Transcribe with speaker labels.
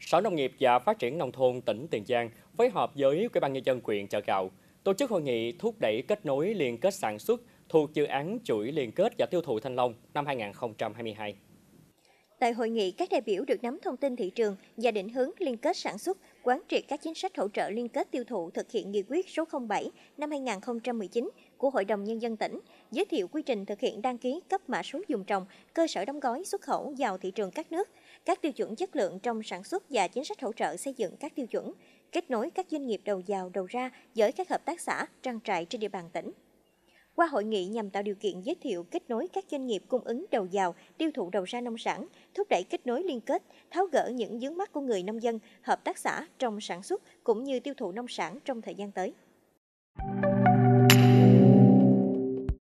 Speaker 1: Sở Nông nghiệp và Phát triển Nông thôn tỉnh Tiền Giang phối hợp với Ủy ban Nhân dân huyện chợ gạo tổ chức hội nghị thúc đẩy kết nối liên kết sản xuất thuộc dự án chuỗi liên kết và tiêu thụ thanh long năm 2022.
Speaker 2: Tại hội nghị, các đại biểu được nắm thông tin thị trường và định hướng liên kết sản xuất, quán triệt các chính sách hỗ trợ liên kết tiêu thụ thực hiện nghị quyết số 07 năm 2019 của Hội đồng Nhân dân tỉnh, giới thiệu quy trình thực hiện đăng ký cấp mã số dùng trồng, cơ sở đóng gói xuất khẩu vào thị trường các nước, các tiêu chuẩn chất lượng trong sản xuất và chính sách hỗ trợ xây dựng các tiêu chuẩn, kết nối các doanh nghiệp đầu vào đầu ra với các hợp tác xã, trang trại trên địa bàn tỉnh. Qua hội nghị nhằm tạo điều kiện giới thiệu kết nối các doanh nghiệp cung ứng đầu vào, tiêu thụ đầu ra nông sản, thúc đẩy kết nối liên kết, tháo gỡ những vướng mắt của người nông dân, hợp tác xã trong sản xuất cũng như tiêu thụ nông sản trong thời gian tới.